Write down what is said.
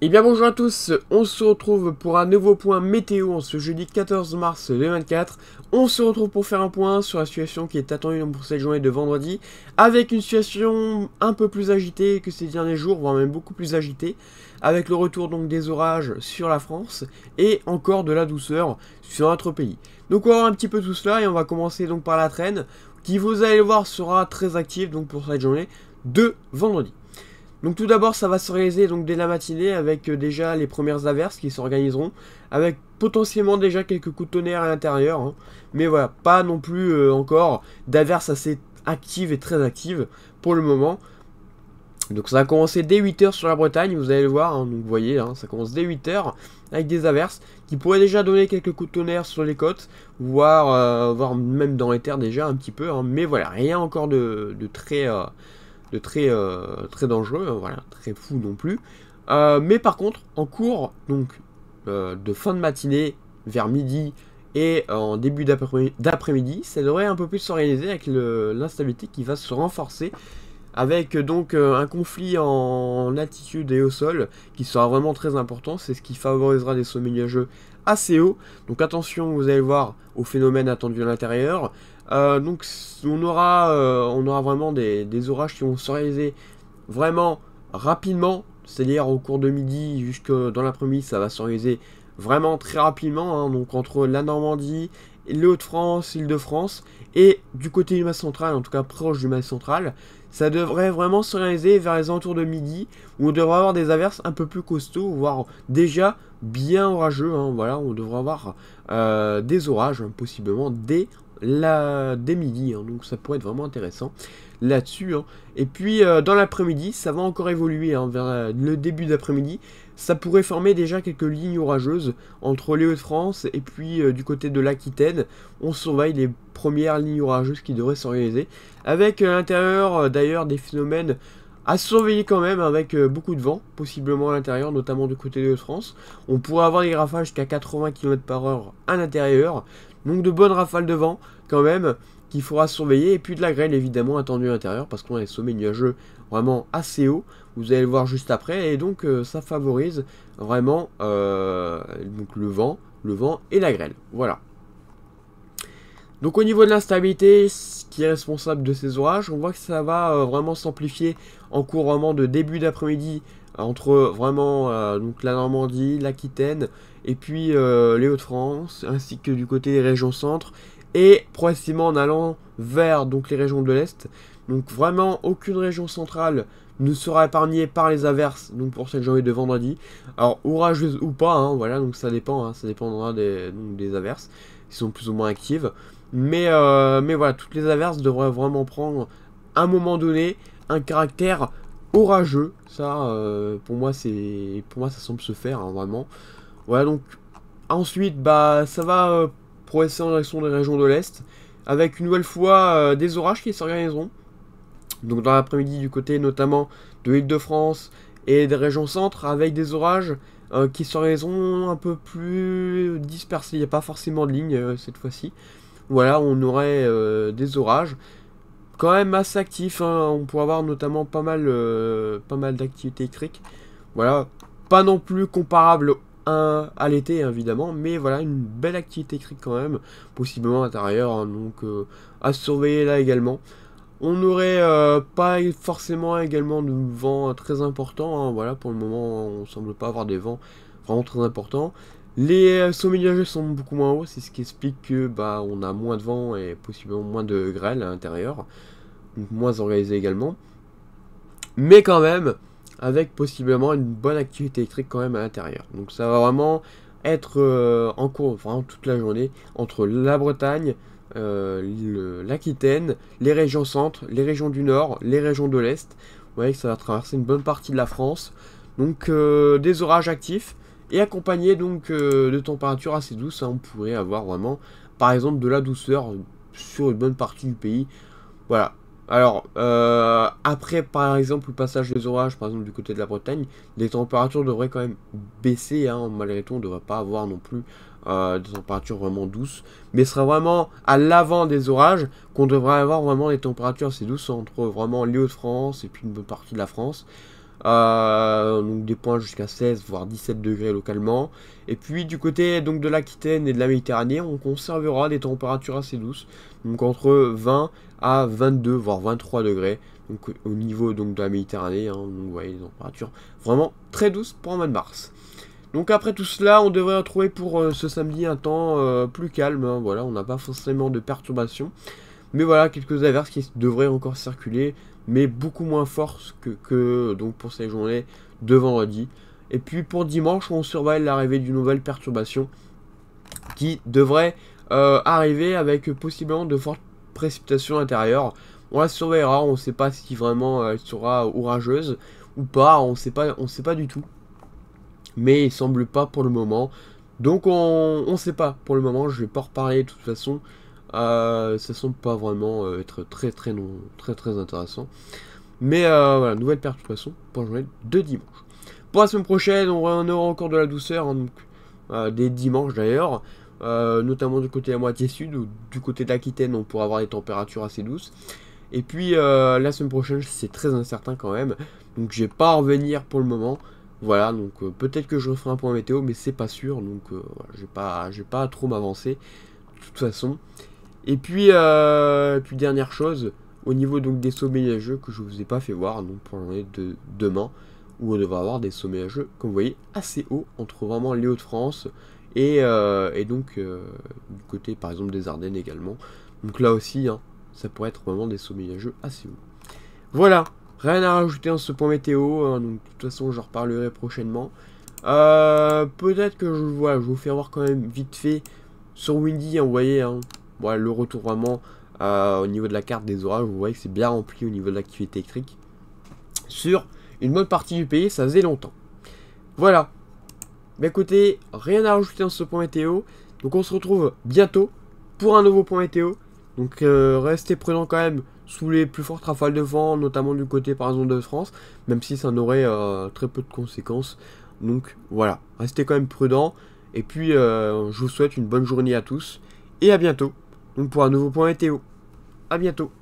Et eh bien bonjour à tous, on se retrouve pour un nouveau point météo en ce jeudi 14 mars 2024. On se retrouve pour faire un point sur la situation qui est attendue pour cette journée de vendredi, avec une situation un peu plus agitée que ces derniers jours, voire même beaucoup plus agitée, avec le retour donc des orages sur la France et encore de la douceur sur notre pays. Donc on va voir un petit peu tout cela et on va commencer donc par la traîne, qui vous allez le voir sera très active donc pour cette journée de vendredi. Donc tout d'abord ça va se réaliser donc dès la matinée avec euh, déjà les premières averses qui s'organiseront avec potentiellement déjà quelques coups de tonnerre à l'intérieur hein. mais voilà pas non plus euh, encore d'averses assez actives et très actives pour le moment donc ça va commencer dès 8h sur la Bretagne vous allez le voir hein, donc vous voyez hein, ça commence dès 8h avec des averses qui pourraient déjà donner quelques coups de tonnerre sur les côtes voire, euh, voire même dans les terres déjà un petit peu mais voilà rien encore de, de très de très, euh, très dangereux, hein, voilà, très fou non plus. Euh, mais par contre, en cours, donc euh, de fin de matinée vers midi et en début d'après-midi, ça devrait un peu plus s'organiser avec l'instabilité qui va se renforcer avec euh, donc euh, un conflit en altitude et au sol qui sera vraiment très important, c'est ce qui favorisera des sommets assez hauts. Donc attention, vous allez voir au phénomène attendu à l'intérieur. Euh, donc on aura, vraiment des, orages qui vont se réaliser vraiment rapidement, c'est-à-dire au cours de midi jusque dans l'après-midi, ça va se réaliser vraiment très rapidement, hein. donc entre la Normandie le Hauts-de-France, lîle de france et du côté du Mass central, en tout cas proche du Mass central, ça devrait vraiment se réaliser vers les alentours de midi, où on devrait avoir des averses un peu plus costauds, voire déjà bien orageux. Hein, voilà, on devrait avoir euh, des orages, possiblement dès, la, dès midi, hein, donc ça pourrait être vraiment intéressant là-dessus. Hein. Et puis euh, dans l'après-midi, ça va encore évoluer, hein, vers euh, le début d'après-midi. Ça pourrait former déjà quelques lignes orageuses entre les Hauts-de-France et puis euh, du côté de l'Aquitaine. On surveille les premières lignes orageuses qui devraient s'organiser. Avec à l'intérieur d'ailleurs des phénomènes à surveiller quand même avec beaucoup de vent, possiblement à l'intérieur, notamment du côté de France. On pourrait avoir des rafales jusqu'à 80 km par heure à l'intérieur, donc de bonnes rafales de vent quand même qu'il faudra surveiller. Et puis de la grêle évidemment attendue à l'intérieur parce qu'on a des sommets nuageux vraiment assez haut, Vous allez le voir juste après. Et donc euh, ça favorise vraiment euh, donc le vent, le vent et la grêle. Voilà. Donc au niveau de l'instabilité, ce qui est responsable de ces orages, on voit que ça va euh, vraiment s'amplifier en courant de début d'après-midi entre vraiment donc la Normandie, l'Aquitaine et puis les Hauts-de-France ainsi que du côté des régions centres et progressivement en allant vers donc les régions de l'Est. Donc vraiment aucune région centrale ne sera épargnée par les averses donc pour cette journée de vendredi. Alors orageuse ou pas, hein, voilà, donc ça dépend, hein, ça dépendra des, averses, qui sont plus ou moins actives. Mais, euh, mais voilà, toutes les averses devraient vraiment prendre à un moment donné un caractère orageux. Ça, euh, pour moi, c'est, pour moi, ça semble se faire hein, vraiment. Voilà, donc ensuite, bah, ça va euh, progresser en direction des régions de l'Est, avec une nouvelle fois euh, des orages qui s'organiseront. Donc dans l'après-midi du côté notamment de l'île de France et des régions centres, avec des orages euh, qui s'organiseront un peu plus dispersés. Il n'y a pas forcément de ligne euh, cette fois-ci. Voilà, on aurait des orages quand même assez actifs, hein. On pourrait avoir notamment pas mal, pas mal d'activités électriques. Voilà, pas non plus comparable à l'été évidemment, mais voilà, une belle activité écrite quand même, possiblement à l'intérieur hein, donc euh, à surveiller là également. On n'aurait euh, pas forcément également de vent très important, hein, voilà, pour le moment on semble pas avoir des vents vraiment très importants. Les euh, sommets nuageux sont beaucoup moins hauts, c'est ce qui explique que bah on a moins de vent et possiblement moins de grêle à l'intérieur, donc moins organisé également. Mais quand même, avec possiblement une bonne activité électrique quand même à l'intérieur. Donc ça va vraiment être euh, en cours, vraiment toute la journée, entre la Bretagne, euh, l'Aquitaine, les régions centres, les régions du nord, les régions de l'est. Vous voyez que ça va traverser une bonne partie de la France. Donc euh, des orages actifs et accompagnés donc de températures assez douces. Hein. on pourrait avoir vraiment, par exemple, de la douceur sur une bonne partie du pays. Voilà, alors, euh, après par exemple le passage des orages, par exemple du côté de la Bretagne, les températures devraient quand même baisser, hein. malgré tout on ne devrait pas avoir non plus euh, des températures vraiment douces, mais ce sera vraiment à l'avant des orages qu'on devrait avoir vraiment des températures assez douces entre vraiment lîle de france et puis une bonne partie de la France. Euh, donc des points jusqu'à 16 voire 17 degrés localement. Et puis du côté donc de l'Aquitaine et de la Méditerranée, on conservera des températures assez douces, donc entre 20 à 22 voire 23 degrés. Donc au niveau donc de la Méditerranée, hein, donc, vous voyez des températures vraiment très douces pour un mois de mars. Donc après tout cela, on devrait retrouver pour euh, ce samedi un temps euh, plus calme. Hein. voilà, on n'a pas forcément de perturbations. Mais voilà, quelques averses qui devraient encore circuler, mais beaucoup moins forte que, donc pour ces journées de vendredi. Et puis pour dimanche, on surveille l'arrivée d'une nouvelle perturbation qui devrait euh, arriver avec possiblement de fortes précipitations intérieures. On la surveillera, on ne sait pas si vraiment euh, elle sera orageuse ou pas, on ne sait pas, on sait pas du tout. Mais il semble pas pour le moment. Donc on ne sait pas pour le moment, je ne vais pas reparler de toute façon ah, ça semble pas vraiment euh, être très très non, très très intéressant. Mais euh, voilà, nouvelle poisson pour le journée de dimanche. Pour la semaine prochaine, on aura encore de la douceur, hein, euh, des dimanches d'ailleurs, notamment du côté à moitié sud ou du côté d'Aquitaine, on pourra avoir des températures assez douces. Et puis la semaine prochaine, c'est très incertain quand même, donc j'ai pas en revenir pour le moment. Voilà, donc peut-être que je referai un point météo, mais c'est pas sûr, donc voilà, je vais pas, pas trop m'avancer. De toute façon, et puis, euh, puis dernière chose, au niveau donc des sommets à jeu que je ne vous ai pas fait voir, donc pour l'année de demain, où on devra avoir des sommets à jeu, comme vous voyez, assez haut entre vraiment les Hauts-de-France et, euh, donc euh, du côté par exemple des Ardennes également. Donc là aussi, hein, ça pourrait être vraiment des sommets à jeu assez hauts. Voilà, rien à rajouter en ce point météo, hein, donc de toute façon j'en reparlerai prochainement. Peut-être que je, vois, je vous fais voir quand même vite fait sur Windy, hein, vous voyez, hein. Voilà, le retournement euh, au niveau de la carte des orages, vous voyez que c'est bien rempli au niveau de l'activité électrique. Sur une bonne partie du pays, ça faisait longtemps. Voilà. Mais bah, écoutez, rien à rajouter dans ce point météo. Donc on se retrouve bientôt pour un nouveau point météo. Donc euh, restez prudents quand même sous les plus fortes rafales de vent, notamment du côté par exemple de France, même si ça n'aurait euh, très peu de conséquences. Donc voilà, restez quand même prudents. Et puis je vous souhaite une bonne journée à tous et à bientôt. Donc pour un nouveau point météo. A bientôt